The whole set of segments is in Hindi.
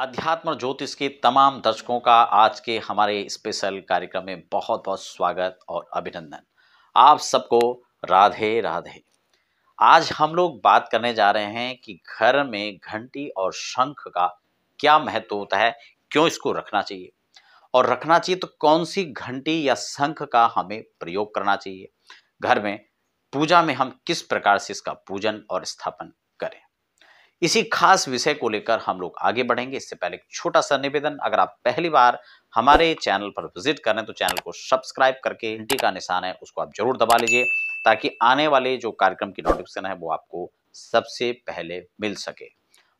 अध्यात्म ज्योतिष के तमाम दर्शकों का आज के हमारे स्पेशल कार्यक्रम में बहुत बहुत स्वागत और अभिनंदन आप सबको राधे राधे आज हम लोग बात करने जा रहे हैं कि घर में घंटी और शंख का क्या महत्व होता है क्यों इसको रखना चाहिए और रखना चाहिए तो कौन सी घंटी या शंख का हमें प्रयोग करना चाहिए घर में पूजा में हम किस प्रकार से इसका पूजन और स्थापन करें इसी खास विषय को लेकर हम लोग आगे बढ़ेंगे इससे पहले एक छोटा सा निवेदन अगर आप पहली बार हमारे चैनल पर विजिट करें तो चैनल को सब्सक्राइब करके घंटी का निशान है उसको आप जरूर दबा लीजिए ताकि आने वाले जो कार्यक्रम की नोटिफिकेशन है वो आपको सबसे पहले मिल सके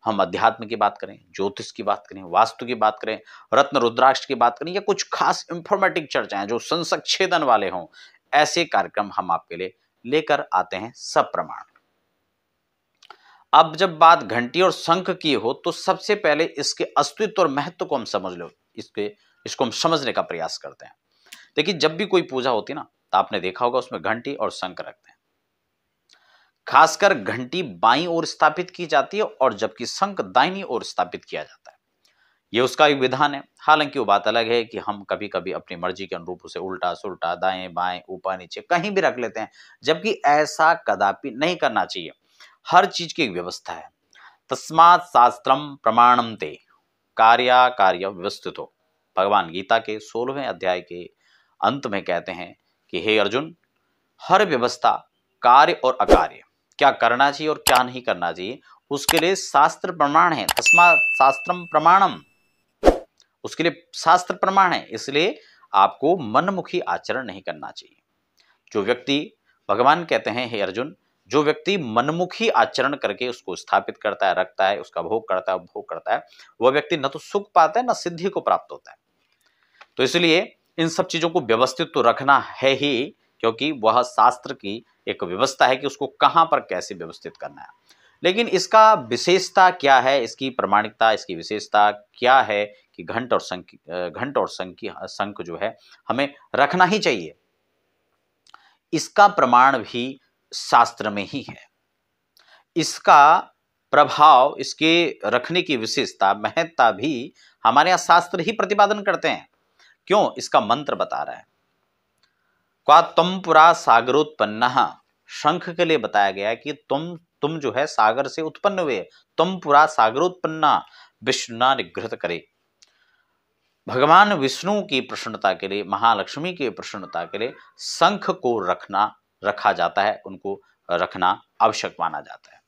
हम अध्यात्म की बात करें ज्योतिष की बात करें वास्तु की बात करें रत्न रुद्राक्ष की बात करें या कुछ खास इंफॉर्मेटिव चर्चाएं जो संसक्षेदन वाले हों ऐसे कार्यक्रम हम आपके लिए लेकर आते हैं सब प्रमाण अब जब बात घंटी और शंख की हो तो सबसे पहले इसके अस्तित्व और महत्व को हम समझ लो इसके इसको हम समझने का प्रयास करते हैं देखिए जब भी कोई पूजा होती ना तो आपने देखा होगा उसमें घंटी और शंख रखते हैं खासकर घंटी बाई ओर स्थापित की जाती है और जबकि शंख दाइनी ओर स्थापित किया जाता है ये उसका एक विधान है हालांकि वो बात अलग है कि हम कभी कभी अपनी मर्जी के अनुरूप उसे उल्टा सुलटा दाएं बाएं ऊपर नीचे कहीं भी रख लेते हैं जबकि ऐसा कदापि नहीं करना चाहिए हर चीज की एक व्यवस्था है तस्मात शास्त्रम प्रमाणम ते कार्या कार्य व्यवस्थित हो भगवान गीता के सोलहवें अध्याय के अंत में कहते हैं कि हे अर्जुन हर व्यवस्था कार्य और अकार्य क्या करना चाहिए और क्या नहीं करना चाहिए उसके लिए शास्त्र प्रमाण है तस्मा शास्त्रम प्रमाणम उसके लिए शास्त्र प्रमाण है इसलिए आपको मनमुखी आचरण नहीं करना चाहिए जो व्यक्ति भगवान कहते हैं हे अर्जुन जो व्यक्ति मनमुखी आचरण करके उसको स्थापित करता है रखता है उसका भोग करता है भोग करता है वह व्यक्ति न तो सुख पाता है न सिद्धि को प्राप्त होता है तो इसलिए इन सब चीज़ों को व्यवस्थित तो रखना है ही क्योंकि वह शास्त्र की एक व्यवस्था है कि उसको कहां पर कैसे व्यवस्थित करना है लेकिन इसका विशेषता क्या है इसकी प्रमाणिकता इसकी विशेषता क्या है कि घंट और संख घंट और संख्य संख जो है हमें रखना ही चाहिए इसका प्रमाण भी शास्त्र में ही है इसका प्रभाव इसके रखने की विशेषता महत्ता भी हमारे यहाँ शास्त्र ही प्रतिपादन करते हैं क्यों इसका मंत्र बता रहा है क्वा तुम पुरा सागरोत्पन्न शंख के लिए बताया गया कि तुम तुम जो है सागर से उत्पन्न हुए तुम पुरा सागरोत्पन्न विष्णुना निगृहत करे भगवान विष्णु की प्रसन्नता के लिए महालक्ष्मी की प्रसन्नता के लिए शंख को रखना रखा जाता है उनको रखना आवश्यक माना जाता है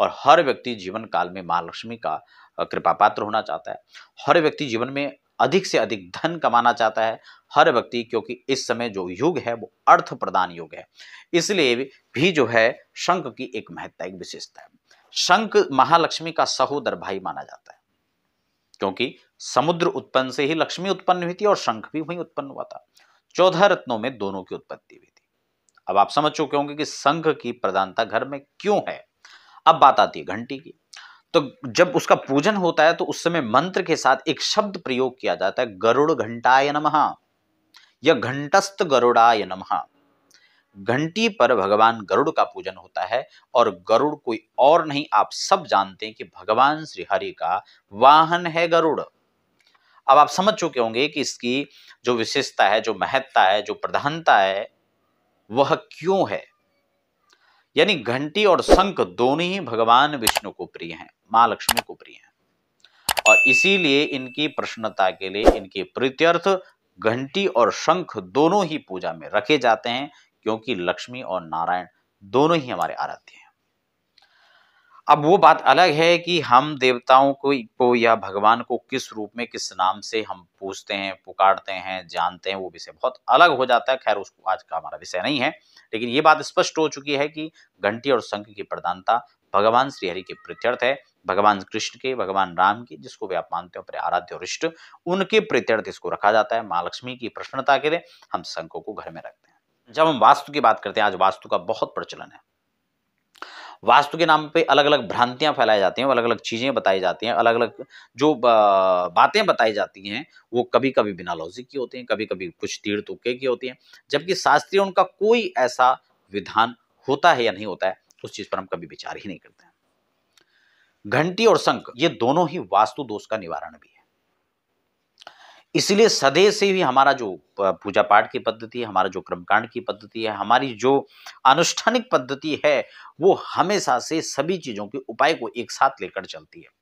और हर व्यक्ति जीवन काल में माँ लक्ष्मी का कृपा पात्र होना चाहता है हर व्यक्ति जीवन में अधिक से अधिक धन कमाना चाहता है हर व्यक्ति क्योंकि इस समय जो युग है वो अर्थ प्रदान युग है इसलिए भी जो है शंख की एक महत्ता एक विशेषता है शंख महालक्ष्मी का सहोदर भाई माना जाता है क्योंकि समुद्र उत्पन्न से ही लक्ष्मी उत्पन्न हुई थी और शंख भी वहीं उत्पन्न हुआ था चौदह रत्नों में दोनों की उत्पत्ति हुई थी अब आप समझ चुके होंगे कि संघ की प्रधानता घर में क्यों है अब बात आती है घंटी की तो जब उसका पूजन होता है तो उस समय मंत्र के साथ एक शब्द प्रयोग किया जाता है गरुड़ घंटाय नमः या घंटस्थ गरुड़ाय नमः घंटी पर भगवान गरुड़ का पूजन होता है और गरुड़ कोई और नहीं आप सब जानते हैं कि भगवान श्री हरि का वाहन है गरुड़ अब आप समझ चुके होंगे कि इसकी जो विशेषता है जो महत्ता है जो प्रधानता है वह क्यों है यानी घंटी और शंख दोनों ही भगवान विष्णु को प्रिय हैं मां लक्ष्मी को प्रिय हैं और इसीलिए इनकी प्रसन्नता के लिए इनके प्रत्यर्थ घंटी और शंख दोनों ही पूजा में रखे जाते हैं क्योंकि लक्ष्मी और नारायण दोनों ही हमारे आराध्य हैं अब वो बात अलग है कि हम देवताओं को को या भगवान को किस रूप में किस नाम से हम पूछते हैं पुकारते हैं जानते हैं वो विषय बहुत अलग हो जाता है खैर उसको आज का हमारा विषय नहीं है लेकिन ये बात स्पष्ट हो चुकी है कि घंटी और शंख की प्रधानता भगवान श्रीहरि के प्रत्यर्थ है भगवान कृष्ण के भगवान राम के जिसको भी आप मानते हो अपने आराध्य और इष्ट उनके प्रत्यर्थ इसको रखा जाता है माँ लक्ष्मी की प्रसन्नता के लिए हम शंखों को घर में रखते हैं जब हम वास्तु की बात करते हैं आज वास्तु का बहुत प्रचलन है वास्तु के नाम पे अलग अलग भ्रांतियां फैलाई जाती हैं अलग अलग चीज़ें बताई जाती हैं अलग अलग जो बातें बताई जाती हैं वो कभी कभी बिना लॉजिक की होती हैं कभी कभी कुछ तीर तुक्के की होती हैं जबकि शास्त्रीय उनका कोई ऐसा विधान होता है या नहीं होता है उस चीज़ पर हम कभी विचार ही नहीं करते हैं घंटी और शंख ये दोनों ही वास्तु दोष का निवारण भी है इसलिए सदैव से ही हमारा जो पूजा पाठ की पद्धति है हमारा जो क्रमकांड की पद्धति है हमारी जो अनुष्ठानिक पद्धति है वो हमेशा से सभी चीज़ों के उपाय को एक साथ लेकर चलती है